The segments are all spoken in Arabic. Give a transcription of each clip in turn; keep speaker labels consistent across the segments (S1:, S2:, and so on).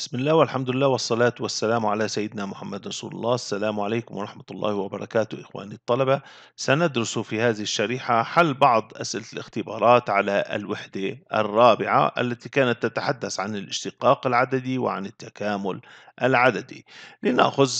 S1: بسم الله والحمد لله والصلاة والسلام على سيدنا محمد رسول الله السلام عليكم ورحمة الله وبركاته إخواني الطلبة سندرس في هذه الشريحة حل بعض أسئلة الاختبارات على الوحدة الرابعة التي كانت تتحدث عن الاشتقاق العددي وعن التكامل العددي لنأخذ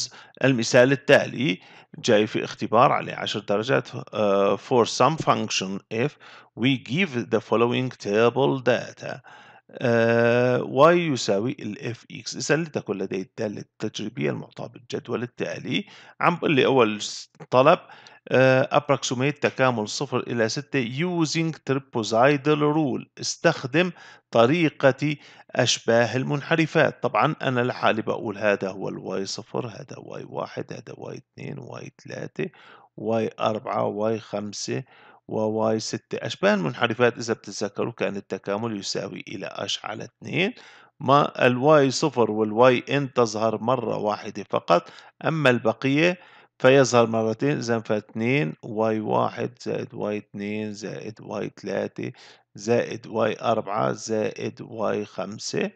S1: المثال التالي جاي في اختبار عليه عشر درجات uh, for some function if we give the following table data y آه، يساوي ال fx إذا لتكن لدي الدالة التجريبية المعطاة بالجدول التالي عم بقول لي أول طلب آه، approximate تكامل صفر إلى ستة using trapezoidal rule استخدم طريقة أشباه المنحرفات طبعا أنا لحالي بقول هذا هو الواي صفر هذا واي واحد هذا واي اثنين واي ثلاثة واي أربعة واي خمسة وواي ستة أشبان منحرفات إذا بتتذكروا كان التكامل يساوي إلى أش على 2 ما الواي صفر والواي ان تظهر مرة واحدة فقط أما البقية فيظهر مرتين إذا فاتنين واي واحد زائد واي اتنين زائد واي تلاتة زائد واي أربعة زائد واي خمسة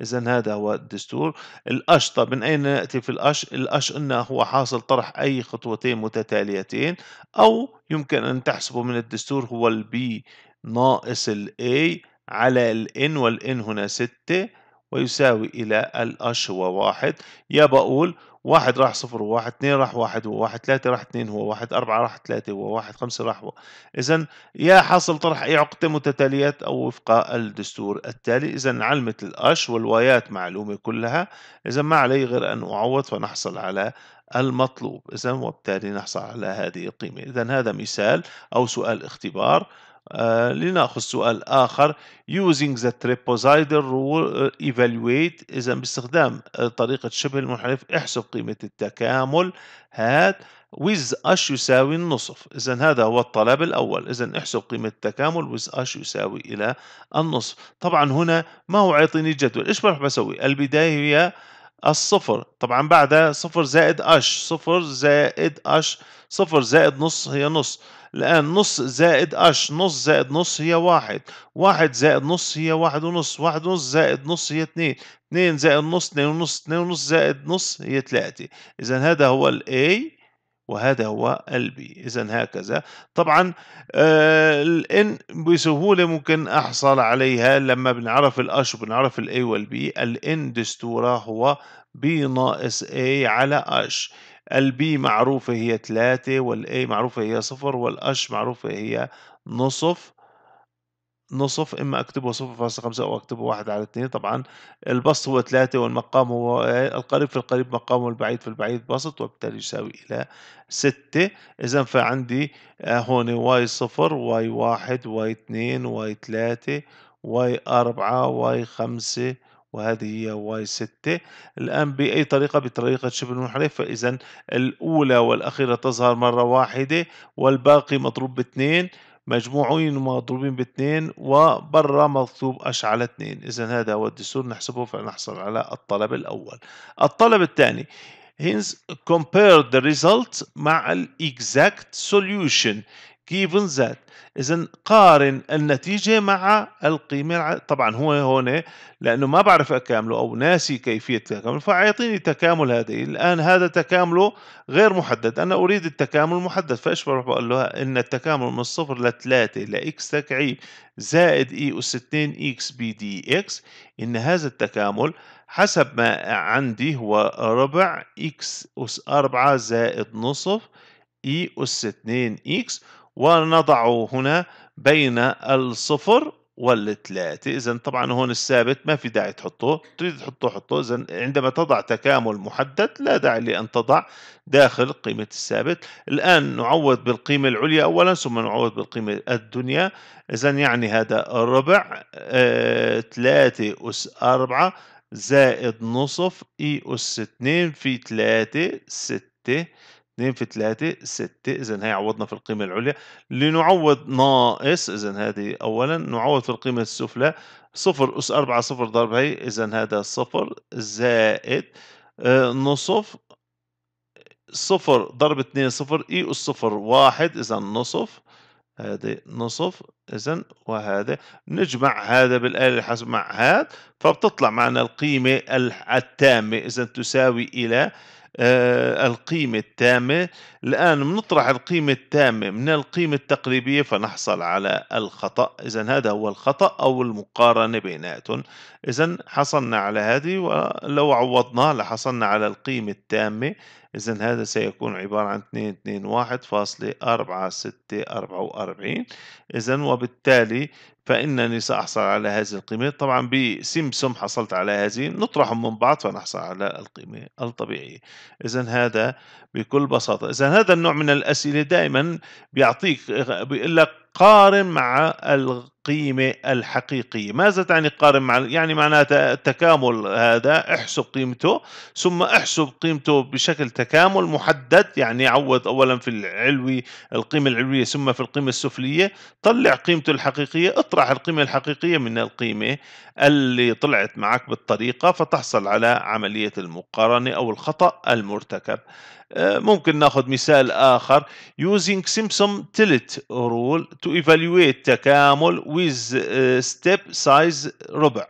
S1: إذا هذا هو الدستور الأش طب من أين نأتي في الأش الأش أنه هو حاصل طرح أي خطوتين متتاليتين أو يمكن أن تحسبه من الدستور هو البي ناقص الاي على الان والان هنا 6 ويساوي إلى الأش هو واحد يا بقول واحد راح صفر وواحد اثنين راح واحد هو واحد ثلاثة راح اثنين هو واحد أربعة راح ثلاثة هو واحد خمسة راح هو إذا يا حاصل طرح أي عقدة متتاليات أو وفق الدستور التالي إذا علمت الأش والوايات معلومة كلها إذا ما علي غير أن أعوض فنحصل على المطلوب إذا وبالتالي نحصل على هذه القيمة إذا هذا مثال أو سؤال اختبار آه، لناخذ سؤال اخر using the trapezoidal rule uh, evaluate اذا باستخدام آه، طريقه شبه المنحرف احسب قيمه التكامل هات with h يساوي النصف اذا هذا هو الطلب الاول اذا احسب قيمه التكامل with h يساوي الى النصف طبعا هنا ما هو عيطني جدول ايش بروح بسوي البدايه هي الصفر طبعا بعدها صفر زائد اش صفر زائد اش صفر زائد نص هي نص الآن نص زائد أش نص زائد نص هي واحد واحد زائد نص هي واحد ونص واحد ونص زائد نص هي اثنين اثنين زائد نص اثنين ونص اثنين ونص زائد نص هي ثلاثة إذا هذا هو ال وهذا هو قلبي إذا هكذا طبعا آه، الإن بسهولة ممكن أحصل عليها لما بنعرف الأش وبنعرف الأي والبي الإن دستورة هو بي ناقص أي على أش البي معروفة هي 3 والأي معروفة هي صفر والأش معروفة هي نصف نصف اما اكتبه صفر فاصلة خمسة او اكتبه واحد على اثنين طبعا البسط هو ثلاثة والمقام هو القريب في القريب مقام والبعيد في البعيد بسط وبالتالي يساوي الى ستة اذا فعندي آه، هون واي صفر واي واحد واي اثنين واي ثلاثة واي أربعة واي خمسة وهذه هي واي ستة الآن بأي طريقة بطريقة شبه المنحرف فإذا الأولى والأخيرة تظهر مرة واحدة والباقي مضروب باثنين مجموعين مضروبين باثنين وبرا اش أشعل اثنين إذا هذا هو الدستور نحسبه فنحصل على الطلب الأول الطلب الثاني hence compare the result مع ال exact solution كيفن ذات اذا قارن النتيجه مع القيمه طبعا هو هون لانه ما بعرف اكامله او ناسي كيفيه تكامله فاعطيني تكامل هذه الان هذا تكامله غير محدد انا اريد التكامل المحدد فايش بروح بقول له ان التكامل من صفر لثلاثة لاكس تكعيب زائد اي اس 2 اكس بي دي اكس ان هذا التكامل حسب ما عندي هو ربع اكس اس 4 زائد نصف اي اس 2 اكس ونضعه هنا بين الصفر والثلاثة إذا طبعا هون الثابت ما في داعي تحطه تريد تحطه حطه إذا عندما تضع تكامل محدد لا داعي لأن تضع داخل قيمة الثابت الآن نعوض بالقيمة العليا أولا ثم نعوض بالقيمة الدنيا إذا يعني هذا ربع آه، ثلاثة أس أربعة زائد نصف إي أس اثنين في ثلاثة ستة 2 في 3 6 إذا هي عوضنا في القيمة العليا لنعوض ناقص إذا هذه أولا نعوض في القيمة السفلى صفر أس 4 صفر ضرب هي إذا هذا صفر زائد آه، نصف صفر ضرب 2 صفر إي أس 0 واحد إذا نصف هذه نصف إذا وهذا نجمع هذا بالآلة الحاسبة مع هذا فبتطلع معنا القيمة التامة إذا تساوي إلى آه، القيمة التامة الآن بنطرح القيمة التامة من القيمة التقريبية فنحصل على الخطأ إذا هذا هو الخطأ أو المقارنة بيناتهم إذا حصلنا على هذه ولو عوضناه لحصلنا على القيمة التامة إذا هذا سيكون عبارة عن 221.4644 إذا وبالتالي فانني ساحصل على هذه القيمه طبعا بسمسم حصلت على هذه نطرحهم من بعض فنحصل على القيمه الطبيعيه اذا هذا بكل بساطه اذا هذا النوع من الاسئله دائما بيعطيك بيقول لك قارن مع القيمة الحقيقية ماذا تعني قارن مع يعني معناتها التكامل هذا احسب قيمته ثم احسب قيمته بشكل تكامل محدد يعني عوض أولا في العلوي القيمة العلوية ثم في القيمة السفلية طلع قيمته الحقيقية اطرح القيمة الحقيقية من القيمة اللي طلعت معك بالطريقة فتحصل على عملية المقارنة أو الخطأ المرتكب آه، ممكن ناخذ مثال آخر using Simpson tilt rule to evaluate تكامل with uh, step size ربع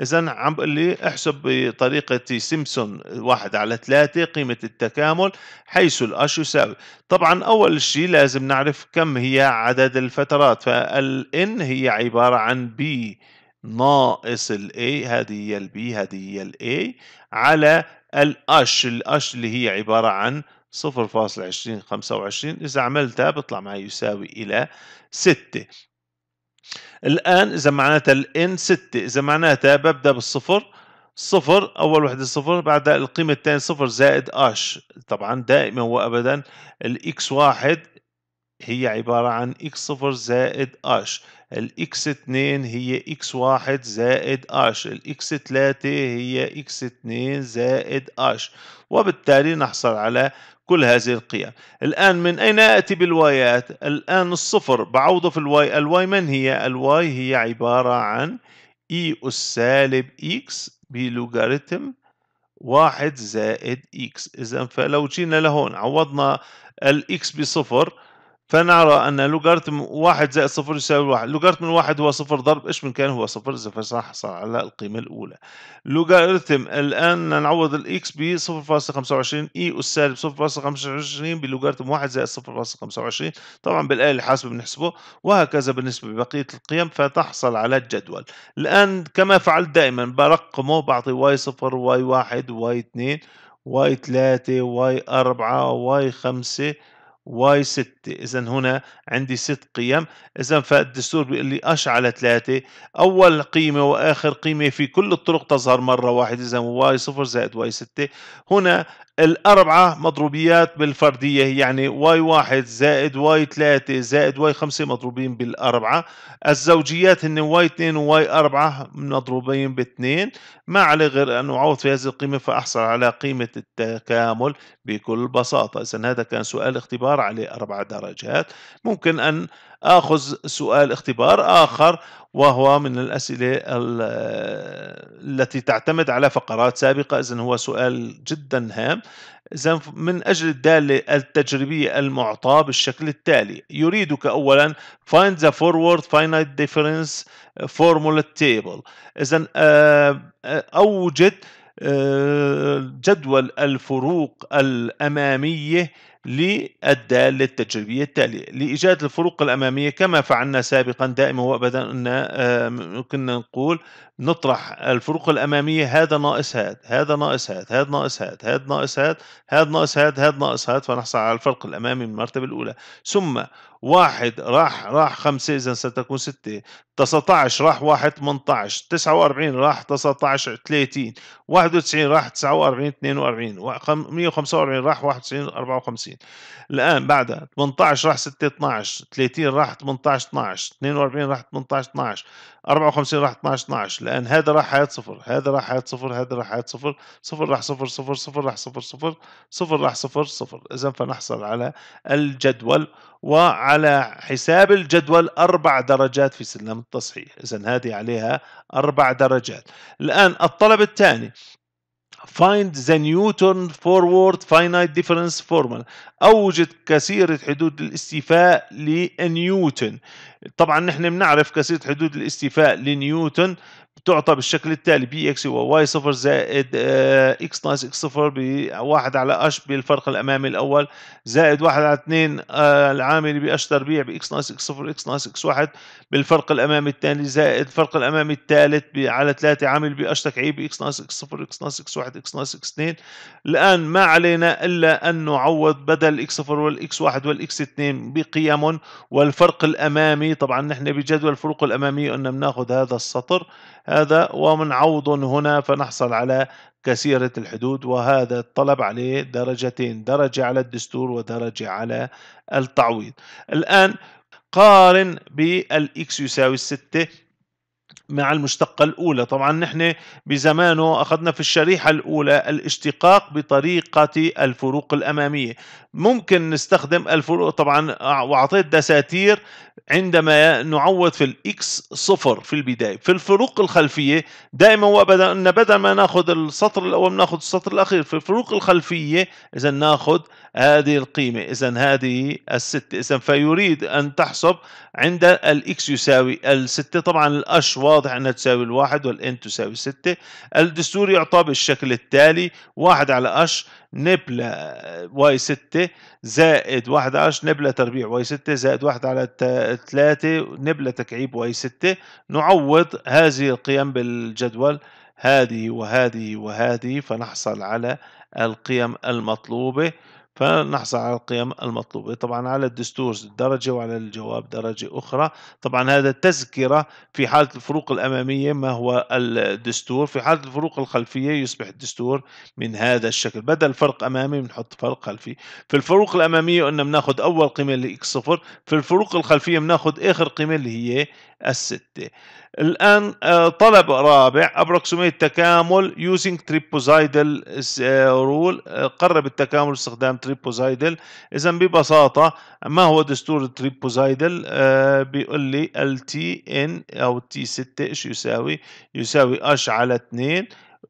S1: إذا عم بقول لي احسب بطريقة سيمسون واحد على ثلاثة قيمة التكامل حيث الأش يساوي طبعا أول شيء لازم نعرف كم هي عدد الفترات فالإن هي عبارة عن بي ناقص الاي هذه هي البي هذه هي الاي على الأش الأش اللي هي عبارة عن 0.2025 إذا عملتها بيطلع معي يساوي إلى 6 الآن إذا معناتها الإن 6 إذا معناتها ببدأ بالصفر صفر أول وحدة صفر بعدها القيمة الثانية صفر زائد اش طبعا دائما وأبدا الإكس واحد هي عبارة عن إكس صفر زائد اش الإكس اتنين هي إكس واحد زائد اش الإكس تلاتة هي إكس اتنين زائد اش وبالتالي نحصل على كل هذه القيم الآن من أين أتي بالوايات الآن الصفر بعوضه في الواي الواي من هي الواي هي عبارة عن اي e أس سالب اكس بلوغاريتم واحد زائد اكس إذا فلو جينا لهون عوضنا الاكس بصفر فنرى أن لوغاريتم واحد زائد صفر يساوي واحد لوغاريتم واحد هو صفر ضرب إيش من كان هو صفر إذا فسحصل على القيمة الأولى لوغاريتم الآن نعوض الإكس ب 0.25 إي أس سالب 0.25 بلوغاريتم واحد زائد 0.25 طبعا بالآلة الحاسبة بنحسبه وهكذا بالنسبة لبقية القيم فتحصل على الجدول الآن كما فعلت دائما برقمه بعطي واي صفر واي واحد واي اثنين واي ثلاثة واي أربعة واي خمسة واي 6 اذا هنا عندي ست قيم اذا فالدستور بيقول لي اش على 3 اول قيمه واخر قيمه في كل الطرق تظهر مره واحده اذا واي 0 زائد واي 6 هنا الأربعة مضروبيات بالفردية يعني واي واحد زائد واي ثلاثة زائد واي خمسة مضروبين بالأربعة الزوجيات هن واي اثنين وواي أربعة مضروبين باثنين ما عليه غير أن أعوض في هذه القيمة فأحصل على قيمة التكامل بكل بساطة إذا هذا كان سؤال اختبار عليه أربع درجات ممكن أن آخذ سؤال اختبار آخر وهو من الأسئلة التي تعتمد على فقرات سابقة اذا هو سؤال جدا هام اذا من أجل الدالة التجريبية المعطاة بالشكل التالي يريدك أولا find the forward finite difference formula table اذا آه، أوجد آه، جدول الفروق الأمامية للدالة التجريبية التالية لإيجاد الفروق الأمامية كما فعلنا سابقا دائما وأبدا أن آه، كنا نقول نطرح الفروق الأمامية هذا ناقص هذا هذا ناقص هذا هذا ناقص هذا هذا ناقص هذا هذا ناقص هذا هذا ناقص هذا فنحصل على الفرق الأمامي من المرتبة الأولى ثم واحد راح راح خمسة إذا ستكون ستة 19 راح واحد 18 49 راح 19 30 91 راح 49 42 145 راح 91 54 50 الان بعدها 18 راح 6 12 30 راح 18 12 42 راح 18 12 54 راح 12 12 الان هذا راح حياه صفر هذا راح حياه صفر هذا راح حياه صفر صفر راح صفر صفر صفر راح صفر صفر صفر راح صفر صفر اذا فنحصل على الجدول وعلى حساب الجدول أربع درجات في سلم التصحيح إذا هذه عليها أربع درجات الآن الطلب الثاني find the Newton forward finite difference formula أوجد كثيرة حدود الاستيفاء لنيوتن طبعا نحن بنعرف كسيرة حدود الاستيفاء لنيوتن بتعطى بالشكل التالي بي اكس هو واي صفر زائد آه، اكس ناقص اكس صفر بواحد على اش بالفرق الامامي الاول زائد واحد على اثنين آه، العامل باش تربيع باكس ناقص اكس صفر اكس ناقص اكس واحد بالفرق الامامي الثاني زائد الفرق الامامي الثالث على ثلاثة عامل باش تكعيب باكس ناقص اكس صفر اكس ناقص اكس واحد اكس ناقص اكس اثنين الان ما علينا الا ان نعوض بدل اكس صفر والاكس واحد والاكس اثنين بقيم والفرق الامامي طبعا نحن بجدول الفروق الأمامية قلنا بناخذ هذا السطر هذا ومنعوض هنا فنحصل على كثيرة الحدود وهذا الطلب عليه درجتين درجة على الدستور ودرجة على التعويض الآن قارن بالإكس يساوي الستة مع المشتقة الأولى طبعا نحن بزمانه أخذنا في الشريحة الأولى الاشتقاق بطريقة الفروق الأمامية ممكن نستخدم الفروق طبعا وأعطيت دساتير عندما نعوض في الإكس صفر في البداية في الفروق الخلفية دائما وأبدا أن بدل ما ناخذ السطر الأول ناخذ السطر الأخير في الفروق الخلفية إذا ناخذ هذه القيمة إذا هذه الستة إذا فيريد أن تحسب عند الإكس يساوي الستة طبعا الأش مش واضح انها تساوي الواحد والان تساوي ستة الدستور يعطى بالشكل التالي واحد على اش نبلة واي ستة زائد واحد على اش نبلة تربيع واي ستة زائد واحد على ثلاثة نبلة تكعيب واي ستة نعوض هذه القيم بالجدول هذه وهذه وهذه فنحصل على القيم المطلوبة فنحصل على القيم المطلوبة طبعا على الدستور درجة وعلى الجواب درجة أخرى طبعا هذا تذكرة في حالة الفروق الأمامية ما هو الدستور في حالة الفروق الخلفية يصبح الدستور من هذا الشكل بدل فرق أمامي بنحط فرق خلفي في الفروق الأمامية قلنا بناخد أول قيمة اللي x صفر في الفروق الخلفية بناخد آخر قيمة اللي هي الستة الآن آه، طلب رابع أبروكسيميت تكامل using trapezoidal آه، rule آه، قرب التكامل باستخدام التريبوزايدل اذا ببساطه ما هو دستور التريبوزايدل آه بيقول لي تي ان او تي 6 ايش يساوي يساوي اش على 2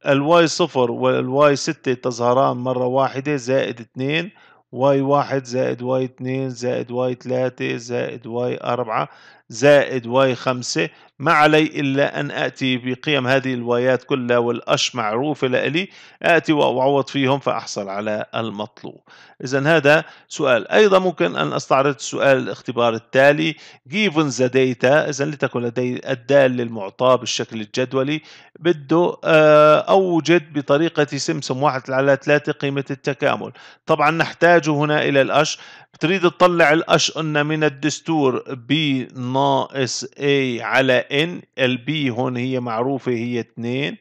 S1: الواي صفر والواي ستة تظهران مرة واحدة زائد اتنين واي واحد زائد واي اتنين زائد واي تلاتة زائد واي أربعة زائد واي 5 ما علي إلا أن أتي بقيم هذه الوايات كلها والأش معروفة لألي آتي وأعوض فيهم فأحصل على المطلوب إذا هذا سؤال أيضا ممكن أن أستعرض سؤال الاختبار التالي given the data إذا لتكن لدي الدال للمعطى بالشكل الجدولي بده آه، أوجد بطريقة سمسم واحد على ثلاثة قيمة التكامل طبعا نحتاج هنا إلى الأش بتريد تطلع الأش قلنا من الدستور بنظام ناقص A على N B هون هي معروفة هي 2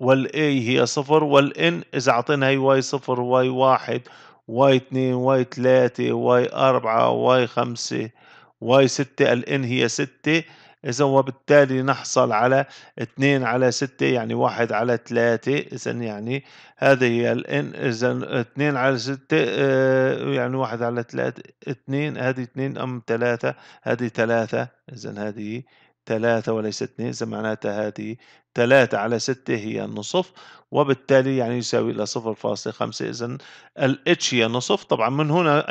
S1: والاي هي صفر والان اذا اعطينا هي واي صفر واي واحد واي اثنين واي ثلاثة واي اربعة واي خمسة واي ستة الان هي ستة إذا وبالتالي نحصل على 2 على 6 يعني 1 على 3 إذا يعني هذه هي الإن إذا 2 على 6 آه، يعني 1 على 3 2 هذه 2 أم 3 هذه 3 إذا هذه ثلاثة وليس اثنين إذا معناتها هذه 3 على 6 هي النصف وبالتالي يعني يساوي إلى 0.5 إذا ال H هي نصف طبعا من هنا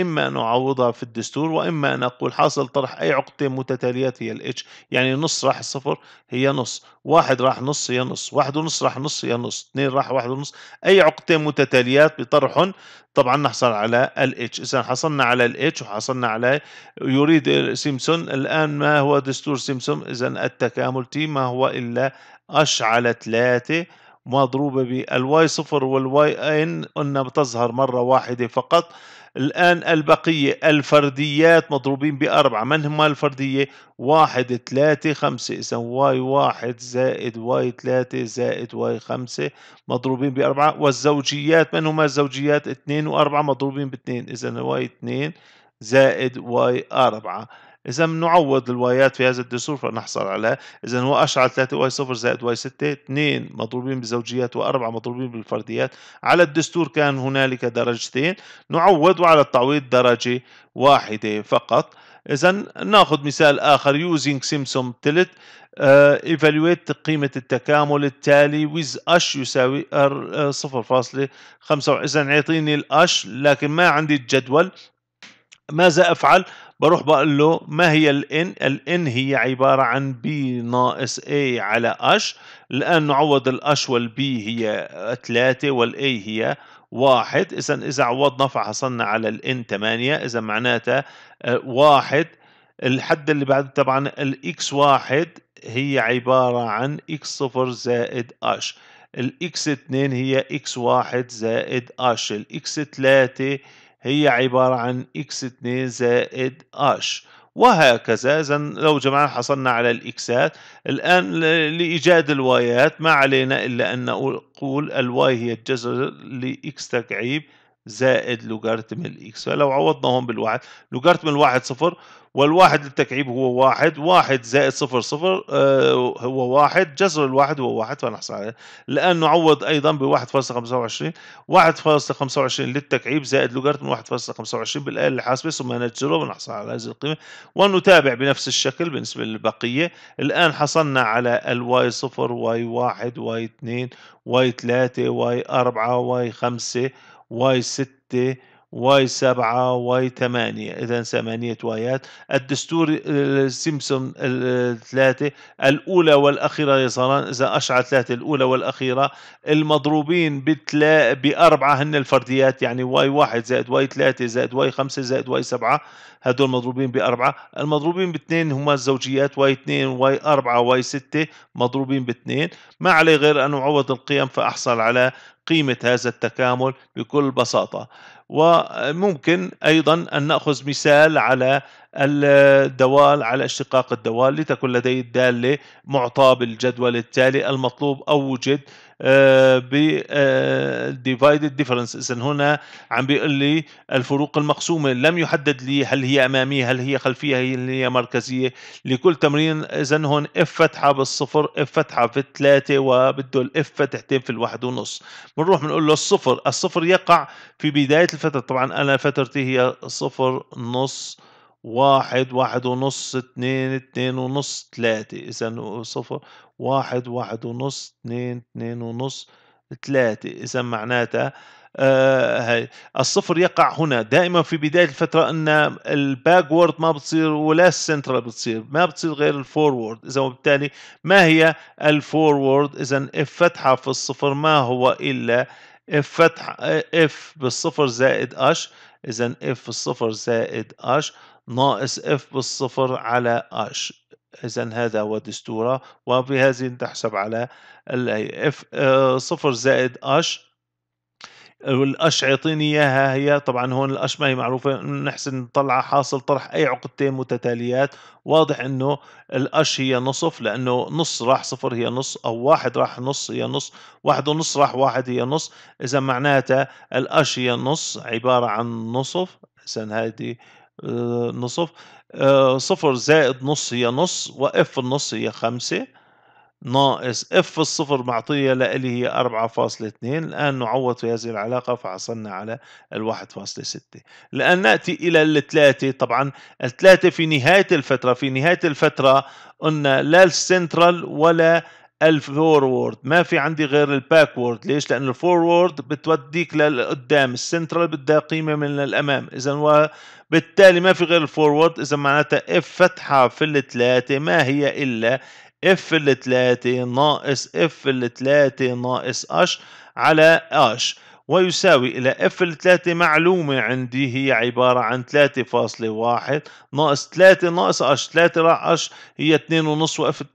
S1: إما أن أعوضها في الدستور وإما أن أقول حاصل طرح أي عقدتين متتاليات هي ال H يعني نص راح صفر هي نص واحد راح نص هي نص واحد ونص راح نص هي نص اثنين راح واحد ونص أي عقدتين متتاليات بطرحهم طبعا نحصل على ال H إذا حصلنا على ال H وحصلنا على يريد سيمسون الآن ما هو دستور سيمسون إذا التكامل T ما هو إلا اش على 3 مضروبة بالواي صفر والواي ان قلنا بتظهر مرة واحدة فقط الآن البقية الفرديات مضروبين بأربعة من هما الفردية واحد ثلاثة خمسة إذا واي واحد زائد واي ثلاثة زائد واي خمسة مضروبين بأربعة والزوجيات من هما الزوجيات اثنين وأربعة مضروبين باثنين إذا واي اثنين زائد واي أربعة إذا بنعوض الوايات في هذا الدستور فنحصل على إذا هو على 3 واي 0 زائد واي 6 2 مضروبين بزوجيات وأربعة مضروبين بالفرديات على الدستور كان هنالك درجتين نعوض وعلى التعويض درجة واحدة فقط إذا ناخذ مثال آخر using سيمسوم تلت ايفالويت قيمة التكامل التالي ويز اش يساوي 0.5 آه، إذا عطيني الاش لكن ما عندي الجدول ماذا أفعل؟ بروح بقول له ما هي الان الان هي عبارة عن بي ناقص اي على اش الان نعوض الاش والبي هي 3 والاي هي واحد إذا إذا عوضنا فحصلنا على الإن 8 إذا معناتها آه، واحد الحد اللي بعد طبعا الإكس واحد هي عبارة عن إكس صفر زائد أش الإكس 2 هي إكس واحد زائد أش الإكس 3 هي عبارة عن x2 زائد h وهكذا إذا لو جمعنا حصلنا على الإكسات الآن لإيجاد الوايات ما علينا إلا أن نقول الواي هي الجذر لإكس تكعيب زائد لوغاريتم الإكس فلو عوضناهم بالواحد لوغاريتم الواحد صفر والواحد للتكعيب هو واحد واحد زائد صفر صفر آه هو واحد جذر الواحد هو واحد فنحصل عليه الآن نعوض أيضا بواحد فاصلة خمسة وعشرين واحد فاصلة خمسة وعشرين للتكعيب زائد لوغاريتم واحد فاصلة خمسة وعشرين بالآلة الحاسبة ثم نجزره ونحصل على هذه القيمة ونتابع بنفس الشكل بالنسبة للبقية الآن حصلنا على الواي صفر واي واحد واي اثنين واي ثلاثة واي أربعة واي خمسة واي ستة واي سبعة واي ثمانية إذا ثمانية وايات الدستور سيمسون الثلاثة الأولى والأخيرة يساران إذا أشعة ثلاثة الأولى والأخيرة المضروبين بتلا بأربعة هن الفرديات يعني واي واحد زائد واي ثلاثة زائد واي خمسة زائد واي سبعة هدول مضروبين بأربعة المضروبين باثنين هما الزوجيات واي اثنين واي أربعة واي ستة مضروبين باثنين ما عليه غير أن أعوض القيم فأحصل على قيمة هذا التكامل بكل بساطة وممكن أيضا أن نأخذ مثال على الدوال على اشتقاق الدوال لتكن لدي الدالة معطى بالجدول التالي المطلوب أوجد بالديفايدد ديفرنس اذا هنا عم بيقول لي الفروق المقسومه لم يحدد لي هل هي اماميه هل هي خلفيه هل هي مركزيه لكل تمرين اذا هون اف فتحه بالصفر اف فتحه في الثلاثه وبده الاف فتحتين في الواحد ونص بنروح بنقول له الصفر الصفر يقع في بدايه الفتره طبعا انا فترتي هي صفر نص واحد واحد ونص اثنين اثنين ونص ثلاثة إذا صفر واحد واحد ونص اثنين اثنين ونص ثلاثة إذا معناتها آه هاي الصفر يقع هنا دائما في بداية الفترة أن الباكورد ما بتصير ولا السنترال بتصير ما بتصير غير الفورورد إذا وبالتالي ما هي الفورورد إذا الفتحة فتحة في الصفر ما هو إلا اف فتح اف بالصفر زائد اش اذا اف بالصفر زائد اش ناقص اف بالصفر على اش إذا هذا هو دستورة وبهذه تحسب على ال اف آه، صفر زائد اش والقش اعطيني اياها هي طبعا هون القش ما هي معروفه نحسن نطلعها حاصل طرح اي عقدتين متتاليات واضح انه القش هي نصف لانه نص راح صفر هي نص او واحد راح نص هي نص واحد ونص راح واحد هي نص اذا معناتها القش هي نص عباره عن نصف اذا هذه آه، نصف آه، صفر زائد نص هي نص واف النص هي خمسه ناقص اف الصفر معطية لإلي هي 4.2 الآن نعوض في هذه العلاقة فحصلنا على ال 1.6 الآن نأتي إلى الثلاثة طبعا الثلاثة في نهاية الفترة في نهاية الفترة قلنا لا السنترال ولا الفورورد ما في عندي غير الباكورد ليش لأن الفورورد بتوديك للقدام السنترال بدها قيمة من الأمام إذا وبالتالي ما في غير الفورورد إذا معناتها اف فتحة في الثلاثة ما هي إلا اف ال 3 ناقص اف ال 3 ناقص اش على اش ويساوي إلى اف ال 3 معلومة عندي هي عبارة عن 3.1 ناقص 3 ناقص اش 3 راح اش هي 2.5 واف 2.5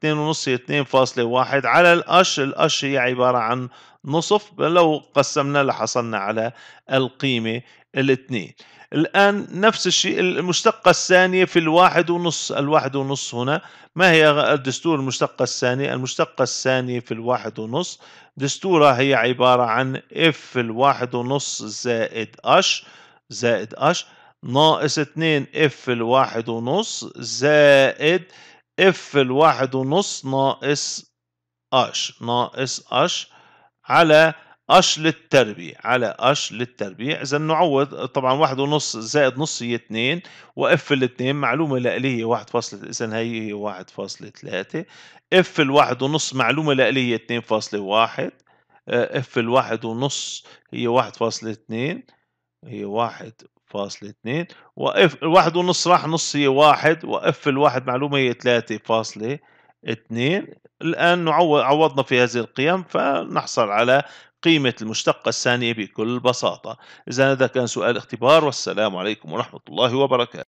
S1: هي 2.1 على الاش الاش هي عبارة عن نصف لو قسمنا لحصلنا على القيمة الاثنين الآن نفس الشيء المشتقة الثانية في الواحد ونص الواحد ونص هنا ما هي الدستور المشتقة الثانية المشتقة الثانية في الواحد ونص دستورها هي عبارة عن اف الواحد ونص زائد اش زائد اش ناقص 2 اف الواحد ونص زائد اف الواحد ونص ناقص اش ناقص اش على اش للتربيع على اش للتربيع اذا نعوض طبعا واحد ونص زائد نص هي اثنين واف الاثنين معلومة لألية واحد فاصلة اذا هي هي واحد فاصلة ثلاثة اف الواحد ونص معلومة لألية هي فاصلة واحد آه، اف الواحد ونص هي واحد فاصلة اثنين هي واحد فاصلة اثنين واف الواحد ونص راح نص هي واحد واف الواحد معلومة هي ثلاثة فاصلة اثنين الآن نعوض عوضنا في هذه القيم فنحصل على قيمة المشتقة الثانية بكل بساطة إذا هذا كان سؤال اختبار والسلام عليكم ورحمة الله وبركاته